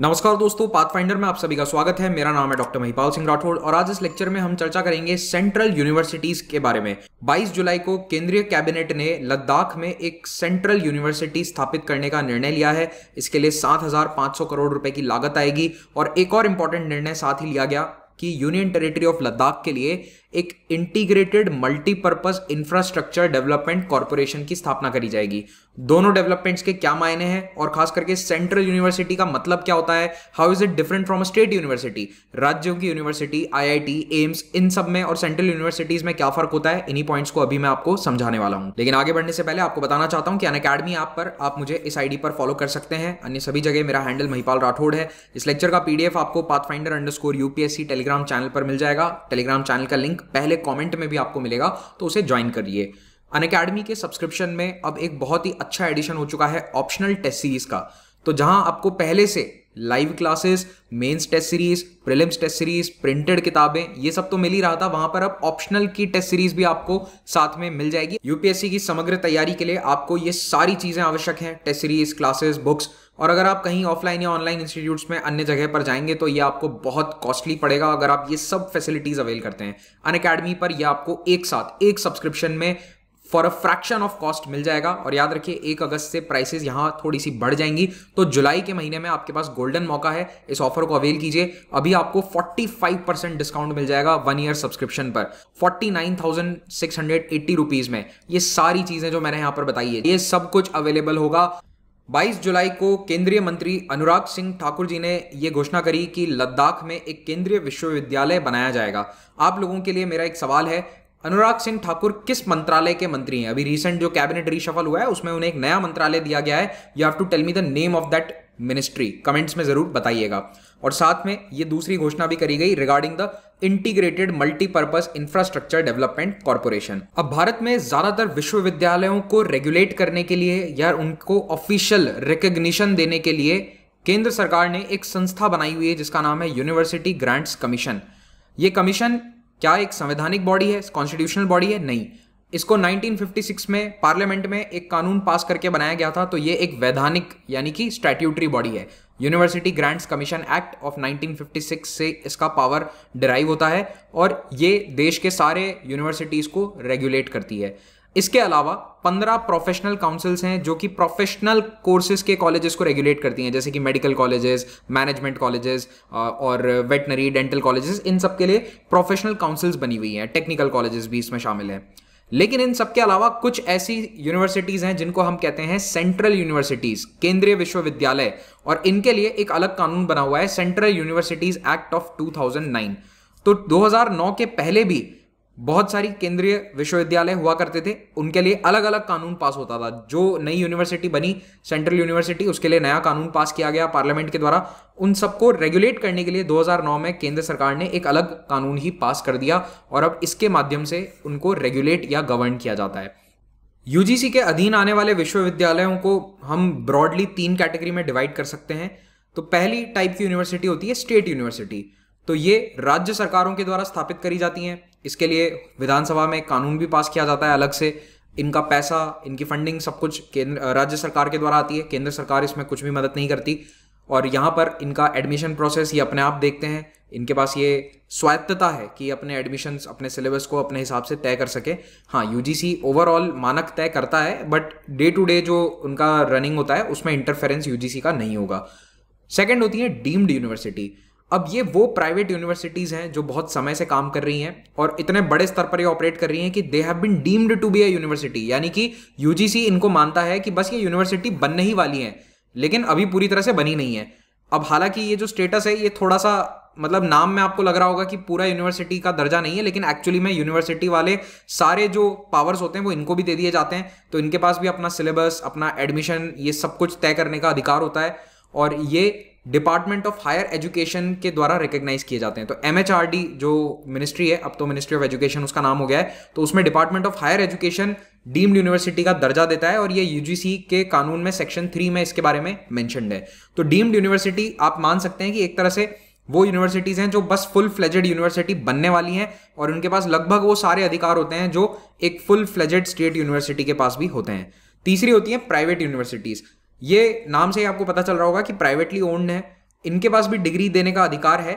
नमस्कार दोस्तों पाथफाइंडर में आप सभी का स्वागत है मेरा नाम है डॉक्टर महिपाल सिंह राठौड़ और आज इस लेक्चर में हम चर्चा करेंगे सेंट्रल यूनिवर्सिटीज के बारे में 22 जुलाई को केंद्रीय कैबिनेट ने लद्दाख में एक सेंट्रल यूनिवर्सिटी स्थापित करने का निर्णय लिया है इसके लिए 7,500 करोड़ रुपए की लागत आएगी और एक और इम्पोर्टेंट निर्णय साथ ही लिया गया कि यूनियन टेरिटरी ऑफ लद्दाख के लिए एक integrated multipurpose infrastructure development corporation की स्थापना करी जाएगी दोनों डेवलपमेंट्स के क्या मायने हैं और खास करके सेंट्रल यूनिवर्सिटी का मतलब क्या होता है how is it different from state university राज्यों की यूनिवर्सिटी आईआईटी एम्स इन सब में और सेंट्रल यूनिवर्सिटीज में क्या फर्क होता है इन्हीं पॉइंट्स को अभी मैं आपको समझाने वाला हूं लेकिन आगे बढ़ने से पहले आपको बताना चाहता हूं कि अन अकेडमी ऐप पर आप मुझे इस आईडी पर फॉलो कर सकते हैं अन्य सभी जगह मेरा हैंडल महिपाल राठौड़ है इस लेक्चर का पीडीएफ आपको पाथ फाइंडर टेलीग्राम चैनल पर मिल जाएगा टेलीग्राम चैनल का लिंक पहले कमेंट में भी आपको मिलेगा तो उसे ज्वाइन करिए अन अकेडमी के सब्सक्रिप्शन में अब एक बहुत ही अच्छा एडिशन हो चुका है ऑप्शनल टेस्ट सीरीज का तो जहां आपको पहले से live classes mains test series prelims test series printed किताबें ये सब तो मिल ही रहा था वहां पर अब ऑप्शनल की टेस्ट सीरीज भी आपको साथ में मिल जाएगी यूपीएससी की समग्र तैयारी के लिए आपको ये सारी चीजें आवश्यक हैं टेस्ट सीरीज क्लासेस बुक्स और अगर आप कहीं ऑफलाइन या ऑनलाइन इंस्टीट्यूट्स में अन्य जगह पर जाएंगे तो ये आपको बहुत कॉस्टली पड़ेगा अगर आप ये सब फैसिलिटीज अवेल करते हैं अन अकेडमी पर यह आपको एक साथ एक सब्सक्रिप्शन में for a fraction of cost मिल जाएगा और याद रखिए एक अगस्त से प्राइसेस यहाँ थोड़ी सी बढ़ जाएंगी तो जुलाई के महीने में आपके पास गोल्डन मौका है इस ऑफर को अवेल कीजिए अभी आपको 45 परसेंट डिस्काउंट मिल जाएगा वन ईयर सब्सक्रिप्शन पर 49,680 रुपीस में ये सारी चीजें जो मैंने यहां पर बताई है ये सब कुछ अवेलेबल होगा 22 जुलाई को केंद्रीय मंत्री अनुराग सिंह ठाकुर जी ने यह घोषणा करी कि लद्दाख में एक केंद्रीय विश्वविद्यालय बनाया जाएगा आप लोगों के लिए मेरा एक सवाल है अनुराग सिंह ठाकुर किस मंत्रालय के मंत्री हैं अभी रिसेंट जो कैबिनेट रिशफल हुआ है उसमें उन्हें एक नया मंत्रालय दिया गया है you have to tell me the name of that ministry comments में जरूर बताइएगा और साथ में ये दूसरी घोषणा भी करी गई regarding the integrated multipurpose infrastructure development corporation अब भारत में ज्यादातर विश्वविद्यालयों को रेगुलेट करने के लिए या उनको ऑफिशियल रिकग्निशन देने के लिए केंद्र सरकार ने एक संस्था बनाई हुई है जिसका नाम है यूनिवर्सिटी ग्रांट्स कमीशन ये कमीशन क्या एक संवैधानिक बॉडी है कॉन्स्टिट्यूशनल बॉडी है नहीं इसको 1956 में पार्लियामेंट में एक कानून पास करके बनाया गया था तो ये एक वैधानिक यानी कि स्टैट्यूटरी बॉडी है university grants commission act of 1956 से इसका पावर डिराइव होता है और ये देश के सारे यूनिवर्सिटीज़ को रेगुलेट करती है इसके अलावा पंद्रह प्रोफेशनल काउंसिल्स हैं जो कि प्रोफेशनल कोर्सेज के कॉलेजेस को रेगुलेट करती हैं जैसे कि मेडिकल कॉलेजेस मैनेजमेंट कॉलेजेस और वेटनरी डेंटल कॉलेजेस इन सब के लिए प्रोफेशनल काउंसिल्स बनी हुई हैं टेक्निकल कॉलेजेस भी इसमें शामिल हैं लेकिन इन सबके अलावा कुछ ऐसी यूनिवर्सिटीज़ हैं जिनको हम कहते हैं सेंट्रल यूनिवर्सिटीज़ केंद्रीय विश्वविद्यालय और इनके लिए एक अलग कानून बना हुआ है सेंट्रल यूनिवर्सिटीज़ एक्ट ऑफ 2009 तो 2009 के पहले भी बहुत सारी केंद्रीय विश्वविद्यालय हुआ करते थे उनके लिए अलग अलग कानून पास होता था जो नई यूनिवर्सिटी बनी सेंट्रल यूनिवर्सिटी उसके लिए नया कानून पास किया गया पार्लियामेंट के द्वारा उन सबको रेगुलेट करने के लिए 2009 में केंद्र सरकार ने एक अलग कानून ही पास कर दिया और अब इसके माध्यम से उनको रेगुलेट या गवर्न किया जाता है यूजीसी के अधीन आने वाले विश्वविद्यालयों को हम ब्रॉडली तीन कैटेगरी में डिवाइड कर सकते हैं तो पहली टाइप की यूनिवर्सिटी होती है स्टेट यूनिवर्सिटी तो ये राज्य सरकारों के द्वारा स्थापित करी जाती हैं इसके लिए विधानसभा में कानून भी पास किया जाता है अलग से इनका पैसा इनकी फंडिंग सब कुछ केंद्र राज्य सरकार के द्वारा आती है केंद्र सरकार इसमें कुछ भी मदद नहीं करती और यहाँ पर इनका एडमिशन प्रोसेस ये अपने आप देखते हैं इनके पास ये स्वायत्तता है कि अपने एडमिशन अपने सिलेबस को अपने हिसाब से तय कर सके हाँ यू ओवरऑल मानक तय करता है बट डे टू डे जो उनका रनिंग होता है उसमें इंटरफेरेंस यू का नहीं होगा सेकेंड होती है डीम्ड यूनिवर्सिटी अब ये वो प्राइवेट यूनिवर्सिटीज़ हैं जो बहुत समय से काम कर रही हैं और इतने बड़े स्तर पर ये ऑपरेट कर रही हैं कि they have been deemed to be a university यानी कि यूजीसी इनको मानता है कि बस ये यूनिवर्सिटी बनने ही वाली है लेकिन अभी पूरी तरह से बनी नहीं है अब हालांकि ये जो स्टेटस है ये थोड़ा सा मतलब नाम में आपको लग रहा होगा कि पूरा यूनिवर्सिटी का दर्जा नहीं है लेकिन एक्चुअली में यूनिवर्सिटी वाले सारे जो पावर्स होते हैं वो इनको भी दे दिए जाते हैं तो इनके पास भी अपना सिलेबस अपना एडमिशन ये सब कुछ तय करने का अधिकार होता है और ये डिपार्टमेंट ऑफ हायर एजुकेशन के द्वारा रिकग्नाइज किए जाते हैं तो एम जो मिनिस्ट्री है अब तो मिनिस्ट्री ऑफ एजुकेशन उसका नाम हो गया है तो उसमें department of higher education deemed university का दर्जा देता है और ये यूजीसी के कानून में सेक्शन थ्री में इसके बारे में मैंशनड है तो डीम्ड यूनिवर्सिटी आप मान सकते हैं कि एक तरह से वो यूनिवर्सिटीज़ हैं जो बस फुल फ्लेजेड यूनिवर्सिटी बनने वाली हैं और उनके पास लगभग वो सारे अधिकार होते हैं जो एक फुल फ्लेजेड स्टेट यूनिवर्सिटी के पास भी होते हैं तीसरी होती है प्राइवेट यूनिवर्सिटीज़ ये नाम से ही आपको पता चल रहा होगा कि प्राइवेटली ओन्ड है इनके पास भी डिग्री देने का अधिकार है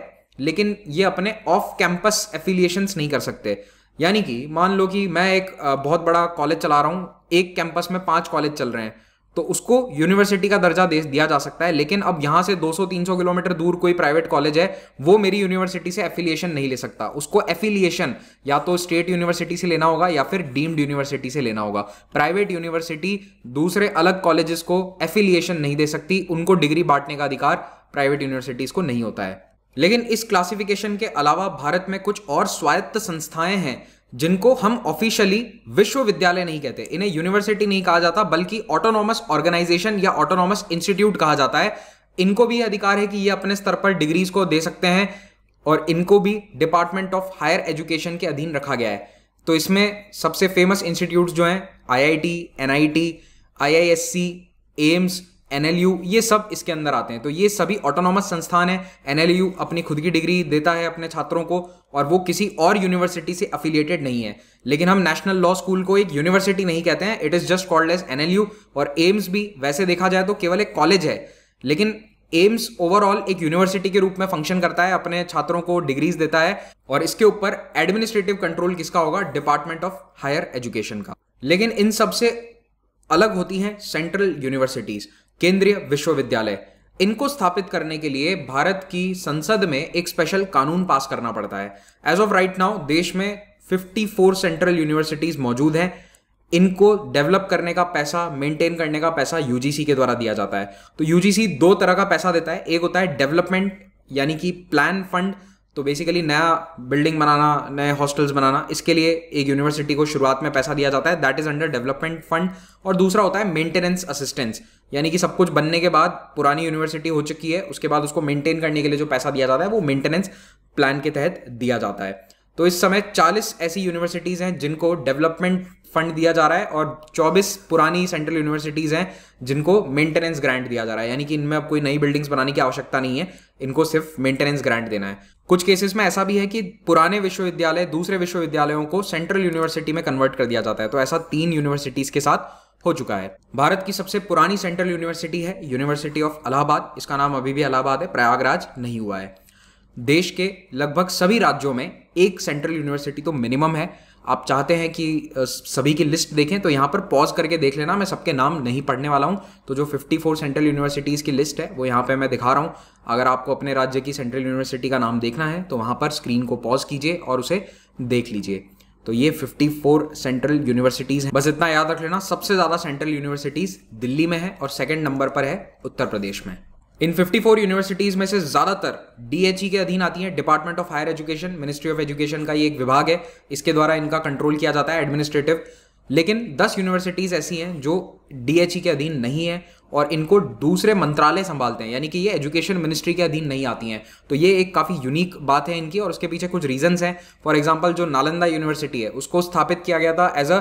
लेकिन ये अपने ऑफ कैंपस एफिलिएशंस नहीं कर सकते यानी कि मान लो कि मैं एक बहुत बड़ा कॉलेज चला रहा हूँ एक कैंपस में पांच कॉलेज चल रहे हैं तो उसको यूनिवर्सिटी का दर्जा दे दिया जा सकता है लेकिन अब यहाँ से 200-300 किलोमीटर दूर कोई प्राइवेट कॉलेज है वो मेरी यूनिवर्सिटी से एफिलिएशन नहीं ले सकता उसको एफिलिएशन या तो स्टेट यूनिवर्सिटी से लेना होगा या फिर डीम्ड यूनिवर्सिटी से लेना होगा प्राइवेट यूनिवर्सिटी दूसरे अलग कॉलेजेस को एफिलिएशन नहीं दे सकती उनको डिग्री बांटने का अधिकार प्राइवेट यूनिवर्सिटीज को नहीं होता है लेकिन इस क्लासिफिकेशन के अलावा भारत में कुछ और स्वायत्त संस्थाएं हैं जिनको हम ऑफिशियली विश्वविद्यालय नहीं कहते इन्हें यूनिवर्सिटी नहीं कहा जाता बल्कि ऑटोनॉमस ऑर्गेनाइजेशन या ऑटोनॉमस इंस्टीट्यूट कहा जाता है इनको भी अधिकार है कि ये अपने स्तर पर डिग्रीज को दे सकते हैं और इनको भी डिपार्टमेंट ऑफ हायर एजुकेशन के अधीन रखा गया है तो इसमें सबसे फेमस इंस्टीट्यूट जो हैं I I T N I T I I S C AIIMS NLU ये सब इसके अंदर आते हैं तो ये सभी ऑटोनॉमस संस्थान है एनएलयू अपनी खुद की डिग्री देता है अपने छात्रों को और वो किसी और यूनिवर्सिटी से अफिलिएटेड नहीं है लेकिन हम नेशनल लॉ स्कूल को एक यूनिवर्सिटी नहीं कहते हैं it is just called as NLU और एम्स भी वैसे देखा जाए तो केवल एक कॉलेज है लेकिन एम्स ओवरऑल एक यूनिवर्सिटी के रूप में फंक्शन करता है अपने छात्रों को डिग्रीज देता है और इसके ऊपर एडमिनिस्ट्रेटिव कंट्रोल किसका होगा डिपार्टमेंट ऑफ हायर एजुकेशन का लेकिन इन सबसे अलग होती हैं सेंट्रल यूनिवर्सिटीज़ केंद्रीय विश्वविद्यालय इनको स्थापित करने के लिए भारत की संसद में एक स्पेशल कानून पास करना पड़ता है एज ऑफ राइट नाउ देश में 54 सेंट्रल यूनिवर्सिटीज मौजूद हैं इनको डेवलप करने का पैसा मेंटेन करने का पैसा यूजीसी के द्वारा दिया जाता है तो यूजीसी दो तरह का पैसा देता है एक होता है डेवलपमेंट यानी कि प्लान फंड तो बेसिकली नया बिल्डिंग बनाना नए हॉस्टल्स बनाना इसके लिए एक यूनिवर्सिटी को शुरुआत में पैसा दिया जाता है that is under development fund और दूसरा होता है मेंटेनेंस असिस्टेंस यानी कि सब कुछ बनने के बाद पुरानी यूनिवर्सिटी हो चुकी है उसके बाद उसको मेंटेन करने के लिए जो पैसा दिया जाता है वो मेंटेनेंस प्लान के तहत दिया जाता है तो इस समय 40 ऐसी यूनिवर्सिटीज़ हैं जिनको डेवलपमेंट फंड दिया जा रहा है और 24 पुरानी सेंट्रल यूनिवर्सिटीज़ हैं जिनको मेंटेनेंस ग्रांट दिया जा रहा है यानी कि इनमें अब कोई नई बिल्डिंग्स बनाने की आवश्यकता नहीं है इनको सिर्फ मेंटेनेंस ग्रांट देना है कुछ केसेस में ऐसा भी है कि पुराने विश्वविद्यालय दूसरे विश्वविद्यालयों को सेंट्रल यूनिवर्सिटी में कन्वर्ट कर दिया जाता है तो ऐसा तीन यूनिवर्सिटीज़ के साथ हो चुका है भारत की सबसे पुरानी सेंट्रल यूनिवर्सिटी है यूनिवर्सिटी ऑफ इलाहाबाद इसका नाम अभी भी इलाहाबाद है प्रयागराज नहीं हुआ है देश के लगभग सभी राज्यों में एक सेंट्रल यूनिवर्सिटी तो मिनिमम है आप चाहते हैं कि सभी की लिस्ट देखें तो यहाँ पर पॉज करके देख लेना मैं सबके नाम नहीं पढ़ने वाला हूँ तो जो 54 सेंट्रल यूनिवर्सिटीज़ की लिस्ट है वो यहाँ पे मैं दिखा रहा हूँ अगर आपको अपने राज्य की सेंट्रल यूनिवर्सिटी का नाम देखना है तो वहाँ पर स्क्रीन को पॉज कीजिए और उसे देख लीजिए तो ये 54 सेंट्रल यूनिवर्सिटीज़ हैं बस इतना याद रख लेना सबसे ज़्यादा सेंट्रल यूनिवर्सिटीज़ दिल्ली में है और सेकेंड नंबर पर है उत्तर प्रदेश में इन 54 यूनिवर्सिटीज में से ज्यादातर डीएचई e के अधीन आती हैं department of higher education ministry of education का ये एक विभाग है इसके द्वारा इनका कंट्रोल किया जाता है एडमिनिस्ट्रेटिव लेकिन 10 यूनिवर्सिटीज ऐसी हैं जो डीएचई e के अधीन नहीं है और इनको दूसरे मंत्रालय संभालते हैं यानी कि ये एजुकेशन मिनिस्ट्री के अधीन नहीं आती हैं तो ये एक काफ़ी यूनिक बात है इनकी और उसके पीछे कुछ रीजंस हैं फॉर एग्जांपल जो नालंदा यूनिवर्सिटी है उसको स्थापित किया गया था as a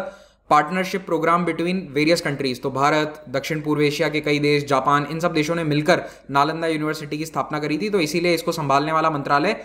partnership programme between various countries तो भारत दक्षिण पूर्व एशिया के कई देश जापान इन सब देशों ने मिलकर नालंदा यूनिवर्सिटी की स्थापना करी थी तो इसीलिए इसको संभालने वाला मंत्रालय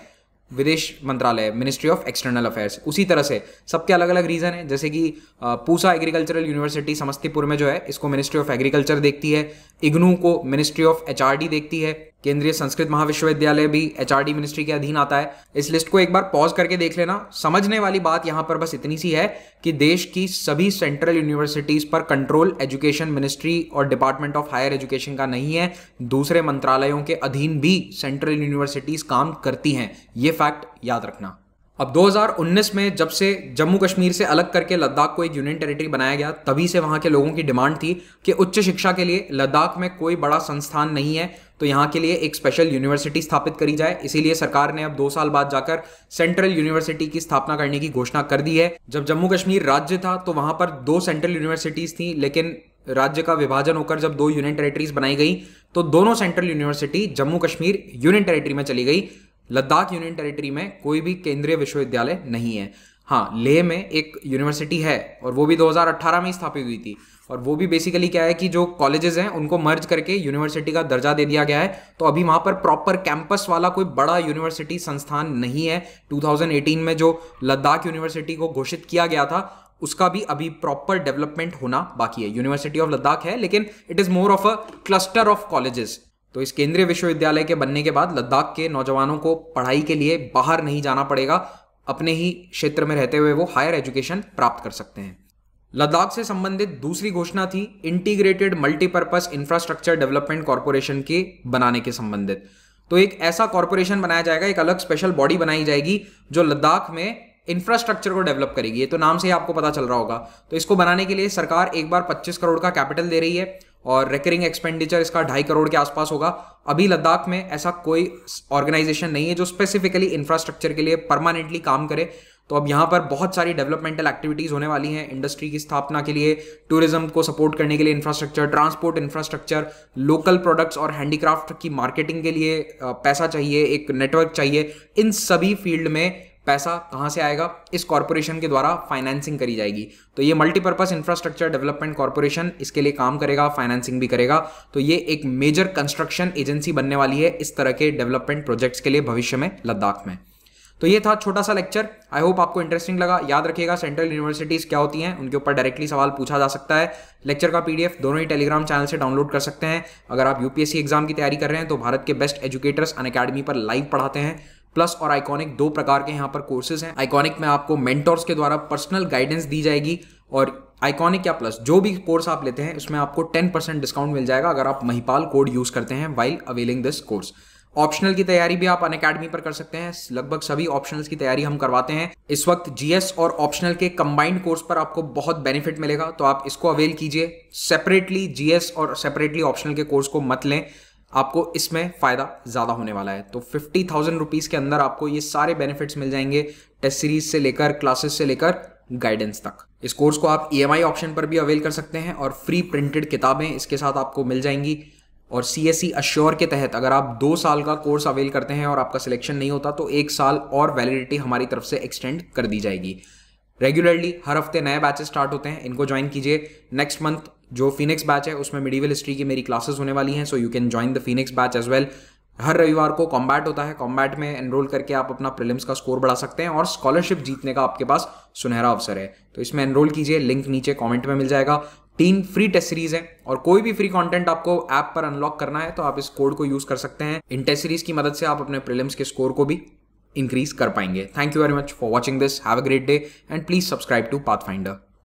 विदेश मंत्रालय मिनिस्ट्री ऑफ एक्सटर्नल अफेयर्स उसी तरह से सबके अलग अलग रीज़न है जैसे कि पूसा एग्रीकल्चरल यूनिवर्सिटी समस्तीपुर में जो है इसको मिनिस्ट्री ऑफ एग्रीकल्चर देखती है इग्नू को मिनिस्ट्री ऑफ एच देखती है केंद्रीय संस्कृत महाविश्वविद्यालय भी एच मिनिस्ट्री के अधीन आता है इस लिस्ट को एक बार पॉज करके देख लेना समझने वाली बात यहाँ पर बस इतनी सी है कि देश की सभी सेंट्रल यूनिवर्सिटीज पर कंट्रोल एजुकेशन मिनिस्ट्री और डिपार्टमेंट ऑफ हायर एजुकेशन का नहीं है दूसरे मंत्रालयों के अधीन भी सेंट्रल यूनिवर्सिटीज काम करती हैं ये फैक्ट याद रखना अब 2019 में जब से जम्मू कश्मीर से अलग करके लद्दाख को एक यूनियन टेरिटरी बनाया गया तभी से वहाँ के लोगों की डिमांड थी कि उच्च शिक्षा के लिए लद्दाख में कोई बड़ा संस्थान नहीं है तो यहाँ के लिए एक स्पेशल यूनिवर्सिटी स्थापित करी जाए इसीलिए सरकार ने अब दो साल बाद जाकर सेंट्रल यूनिवर्सिटी की स्थापना करने की घोषणा कर दी है जब जम्मू कश्मीर राज्य था तो वहाँ पर दो सेंट्रल यूनिवर्सिटीज़ थी लेकिन राज्य का विभाजन होकर जब दो यूनियन टेरिटरीज बनाई गई तो दोनों central university Jammu Kashmir union territory में चली गई लद्दाख यूनियन टेरिटरी में कोई भी केंद्रीय विश्वविद्यालय नहीं है हाँ लेह में एक यूनिवर्सिटी है और वो भी 2018 में स्थापित हुई थी और वो भी बेसिकली क्या है कि जो कॉलेजेस हैं उनको मर्ज करके यूनिवर्सिटी का दर्जा दे दिया गया है तो अभी वहाँ पर प्रॉपर कैंपस वाला कोई बड़ा यूनिवर्सिटी संस्थान नहीं है 2018 में जो लद्दाख यूनिवर्सिटी को घोषित किया गया था उसका भी अभी प्रॉपर डेवलपमेंट होना बाकी है यूनिवर्सिटी ऑफ लद्दाख है लेकिन it is more of a cluster of colleges तो इस केंद्रीय विश्वविद्यालय के बनने के बाद लद्दाख के नौजवानों को पढ़ाई के लिए बाहर नहीं जाना पड़ेगा अपने ही क्षेत्र में रहते हुए वो हायर एजुकेशन प्राप्त कर सकते हैं लद्दाख से संबंधित दूसरी घोषणा थी integrated multipurpose infrastructure development corporation के बनाने के संबंधित तो एक ऐसा कॉरपोरेशन बनाया जाएगा एक अलग स्पेशल बॉडी बनाई जाएगी जो लद्दाख में इंफ्रास्ट्रक्चर को डेवलप करेगी ये तो नाम से ही आपको पता चल रहा होगा तो इसको बनाने के लिए सरकार एक बार 25 करोड़ का कैपिटल दे रही है और रिकरिंग एक्सपेंडिचर इसका ढाई करोड़ के आसपास होगा अभी लद्दाख में ऐसा कोई ऑर्गेनाइजेशन नहीं है जो स्पेसिफिकली इंफ्रास्ट्रक्चर के लिए परमानेंटली काम करे तो अब यहाँ पर बहुत सारी डेवलपमेंटल एक्टिविटीज़ होने वाली हैं इंडस्ट्री की स्थापना के लिए टूरिज्म को सपोर्ट करने के लिए infrastructure transport infrastructure local products और हैंडीक्राफ्ट की मार्केटिंग के लिए पैसा चाहिए एक नेटवर्क चाहिए इन सभी फील्ड में पैसा कहाँ से आएगा इस कॉरपोरेशन के द्वारा फाइनेंसिंग करी जाएगी तो ये मल्टीपर्पज़ इंफ्रास्ट्रक्चर डेवलपमेंट कॉरपोरेशन इसके लिए काम करेगा फाइनेंसिंग भी करेगा तो ये एक मेजर कंस्ट्रक्शन एजेंसी बनने वाली है इस तरह के डेवलपमेंट प्रोजेक्ट्स के लिए भविष्य में लद्दाख में तो ये था छोटा सा लेक्चर आई होप आपको इंटरेस्टिंग लगा याद रखिएगा सेंट्रल यूनिवर्सिटीज़ क्या होती हैं उनके ऊपर डायरेक्टली सवाल पूछा जा सकता है लेक्चर का पीडीएफ दोनों ही टेलीग्राम चैनल से डाउनलोड कर सकते हैं अगर आप यूपीएससी एग्जाम की तैयारी कर रहे हैं तो भारत के बेस्ट एजुकेटर्स अन पर लाइव पढ़ाते हैं प्लस और आइकॉनिक दो प्रकार के यहाँ पर कोर्सेज हैं आइकॉनिक में आपको मेंटोर्स के द्वारा पर्सनल गाइडेंस दी जाएगी और आइकॉनिक या प्लस जो भी कोर्स आप लेते हैं उसमें आपको टेन परसेंट डिस्काउंट मिल जाएगा अगर आप महिपाल कोड यूज करते हैं while availing this course optional की तैयारी भी आप अन अकेडमी पर कर सकते हैं लगभग सभी ऑप्शनल की तैयारी हम करवाते हैं इस वक्त जीएस और ऑप्शनल के कंबाइंड कोर्स पर आपको बहुत बेनिफिट मिलेगा तो आप इसको अवेल कीजिए सेपरेटली जीएस और सेपरेटली ऑप्शनल के कोर्स को मत लें आपको इसमें फ़ायदा ज़्यादा होने वाला है तो फिफ्टी थाउजेंड रुपीज़ के अंदर आपको ये सारे बेनिफिट्स मिल जाएंगे टेस्ट सीरीज से लेकर क्लासेस से लेकर गाइडेंस तक इस कोर्स को आप ई e ऑप्शन पर भी अवेल कर सकते हैं और फ्री प्रिंटेड किताबें इसके साथ आपको मिल जाएंगी और सी एस अश्योर के तहत अगर आप दो साल का कोर्स अवेल करते हैं और आपका सिलेक्शन नहीं होता तो एक साल और वैलिडिटी हमारी तरफ से एक्सटेंड कर दी जाएगी रेगुलरली हर हफ्ते नए बैचेस स्टार्ट होते हैं इनको ज्वाइन कीजिए नेक्स्ट मंथ जो फिनिक्स बैच है उसमें मिडिवल हिस्ट्री की मेरी क्लासेस होने वाली हैं so you can join the Phoenix batch as well हर रविवार को कॉम्बैट होता है कॉम्बैट में एनरोल करके आप अपना प्रिलिम्स का स्कोर बढ़ा सकते हैं और स्कॉलरशिप जीतने का आपके पास सुनहरा अवसर है तो इसमें एनरोल कीजिए लिंक नीचे कमेंट में मिल जाएगा तीन फ्री टेस्ट सीरीज है और कोई भी फ्री कंटेंट आपको ऐप पर अनलॉक करना है तो आप इस कोड को यूज कर सकते हैं इन टेस्ट सीरीज की मदद से आप अपने प्रिलिम्स के स्कोर को भी इंक्रीज कर पाएंगे thank you very much for watching this have a great day and please subscribe to path finder